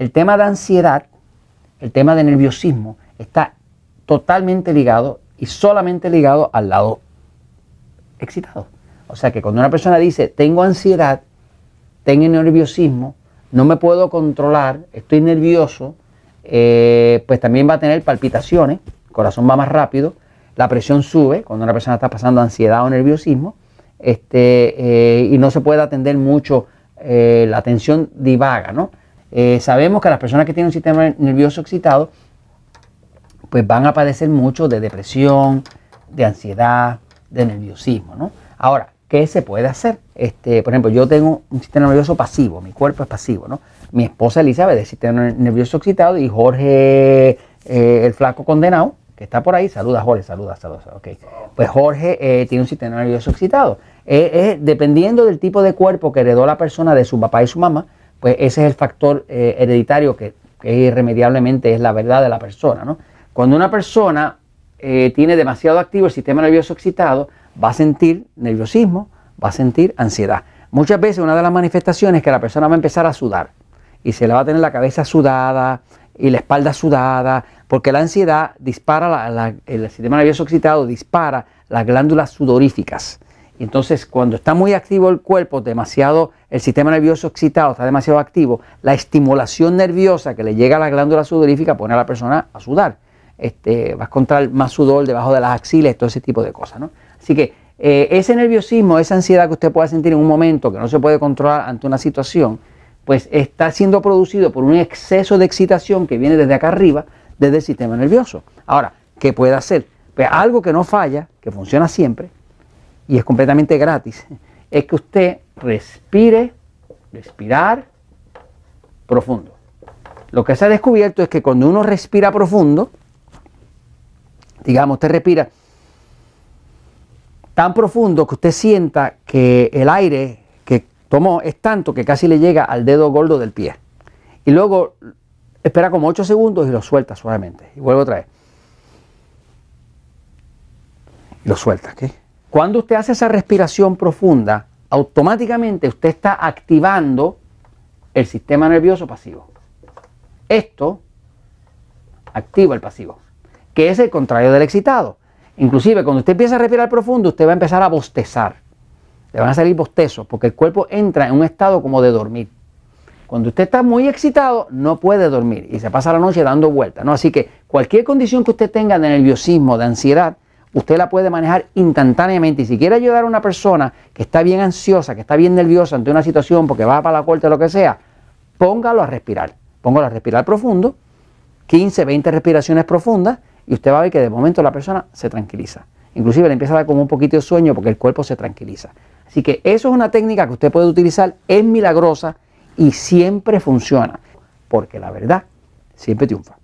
El tema de ansiedad, el tema de nerviosismo, está totalmente ligado y solamente ligado al lado excitado. O sea que cuando una persona dice, tengo ansiedad, tengo nerviosismo, no me puedo controlar, estoy nervioso, eh, pues también va a tener palpitaciones, el corazón va más rápido, la presión sube cuando una persona está pasando ansiedad o nerviosismo, este, eh, y no se puede atender mucho, eh, la atención divaga, ¿no? Eh, sabemos que las personas que tienen un sistema nervioso excitado, pues van a padecer mucho de depresión, de ansiedad, de nerviosismo, ¿no? Ahora, ¿qué se puede hacer? Este, por ejemplo, yo tengo un sistema nervioso pasivo, mi cuerpo es pasivo, ¿no? Mi esposa Elizabeth es sistema nervioso excitado y Jorge, eh, el flaco condenado, que está por ahí, saluda Jorge, saluda, saluda, Pues Jorge eh, tiene un sistema nervioso excitado. dependiendo del tipo de cuerpo que heredó la persona de su papá y su mamá, pues ese es el factor eh, hereditario que, irremediablemente es la verdad de la persona. ¿no? Cuando una persona eh, tiene demasiado activo el sistema nervioso excitado, va a sentir nerviosismo, va a sentir ansiedad. Muchas veces una de las manifestaciones es que la persona va a empezar a sudar y se le va a tener la cabeza sudada y la espalda sudada, porque la ansiedad dispara, el sistema nervioso excitado dispara las glándulas sudoríficas entonces, cuando está muy activo el cuerpo, demasiado, el sistema nervioso excitado está demasiado activo, la estimulación nerviosa que le llega a la glándula sudorífica pone a la persona a sudar. Este, vas a encontrar más sudor debajo de las axilas, todo ese tipo de cosas. ¿no? Así que eh, ese nerviosismo, esa ansiedad que usted pueda sentir en un momento que no se puede controlar ante una situación, pues está siendo producido por un exceso de excitación que viene desde acá arriba, desde el sistema nervioso. Ahora, ¿qué puede hacer? Pues algo que no falla, que funciona siempre, y es completamente gratis, es que usted respire, respirar profundo. Lo que se ha descubierto es que cuando uno respira profundo, digamos, usted respira tan profundo que usted sienta que el aire que tomó es tanto que casi le llega al dedo gordo del pie. Y luego espera como 8 segundos y lo suelta suavemente. Y vuelve otra vez. Y lo suelta, ¿qué? Cuando usted hace esa respiración profunda, automáticamente usted está activando el sistema nervioso pasivo. Esto activa el pasivo, que es el contrario del excitado. Inclusive cuando usted empieza a respirar profundo, usted va a empezar a bostezar. Le van a salir bostezos porque el cuerpo entra en un estado como de dormir. Cuando usted está muy excitado, no puede dormir y se pasa la noche dando vueltas. ¿no? Así que cualquier condición que usted tenga de nerviosismo, de ansiedad, usted la puede manejar instantáneamente. Y si quiere ayudar a una persona que está bien ansiosa, que está bien nerviosa ante una situación porque va para la corte o lo que sea, póngalo a respirar. Póngalo a respirar profundo, 15, 20 respiraciones profundas, y usted va a ver que de momento la persona se tranquiliza. Inclusive le empieza a dar como un poquito de sueño porque el cuerpo se tranquiliza. Así que eso es una técnica que usted puede utilizar, es milagrosa y siempre funciona, porque la verdad siempre triunfa.